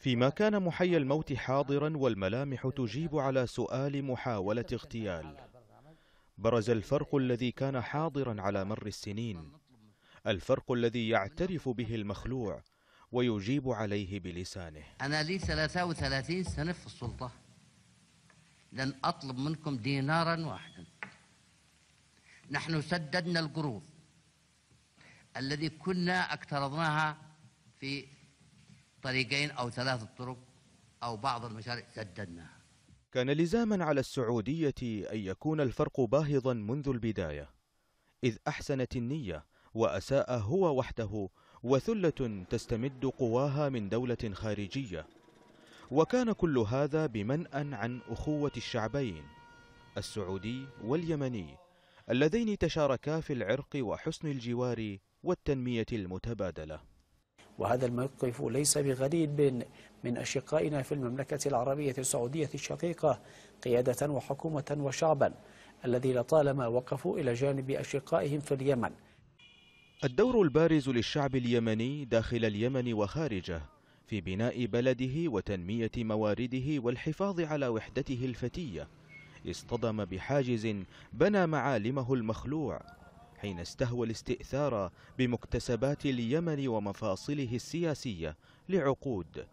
فيما كان محي الموت حاضرا والملامح تجيب على سؤال محاولة اغتيال برز الفرق الذي كان حاضرا على مر السنين الفرق الذي يعترف به المخلوع ويجيب عليه بلسانه أنا لي 33 سنة في السلطة لن أطلب منكم دينارا واحدا نحن سددنا القروض الذي كنا اقترضناها في طريقين أو ثلاثة طرق أو بعض المشاريع سددناها كان لزاما على السعودية أن يكون الفرق باهظا منذ البداية إذ أحسنت النية وأساء هو وحده وثلة تستمد قواها من دولة خارجية وكان كل هذا بمنأ عن أخوة الشعبين السعودي واليمني اللذين تشاركا في العرق وحسن الجوار والتنمية المتبادلة وهذا الموقف ليس بغريب من أشقائنا في المملكة العربية السعودية الشقيقة قيادة وحكومة وشعبا الذي لطالما وقفوا إلى جانب أشقائهم في اليمن الدور البارز للشعب اليمني داخل اليمن وخارجه في بناء بلده وتنمية موارده والحفاظ على وحدته الفتية اصطدم بحاجز بنى معالمه المخلوع حين استهوى الاستئثار بمكتسبات اليمن ومفاصله السياسية لعقود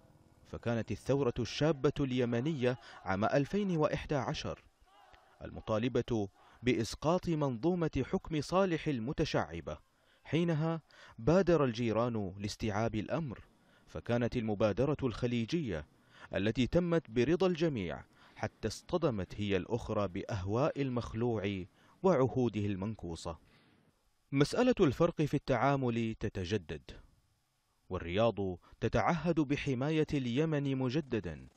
فكانت الثورة الشابة اليمنية عام 2011 المطالبة بإسقاط منظومة حكم صالح المتشعبة حينها بادر الجيران لاستيعاب الأمر فكانت المبادرة الخليجية التي تمت برضا الجميع حتى اصطدمت هي الأخرى بأهواء المخلوع وعهوده المنكوصة مسألة الفرق في التعامل تتجدد والرياض تتعهد بحماية اليمن مجددا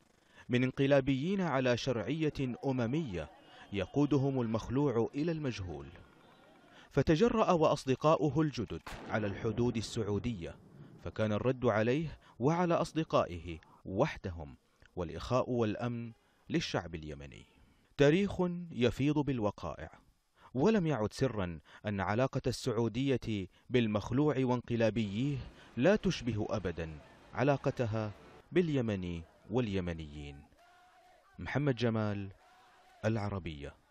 من انقلابيين على شرعية أممية يقودهم المخلوع إلى المجهول فتجرأ وأصدقاؤه الجدد على الحدود السعودية فكان الرد عليه وعلى أصدقائه وحدهم والإخاء والأمن للشعب اليمني تاريخ يفيض بالوقائع ولم يعد سرا أن علاقة السعودية بالمخلوع وانقلابيه لا تشبه أبدا علاقتها باليمن واليمنيين محمد جمال العربيه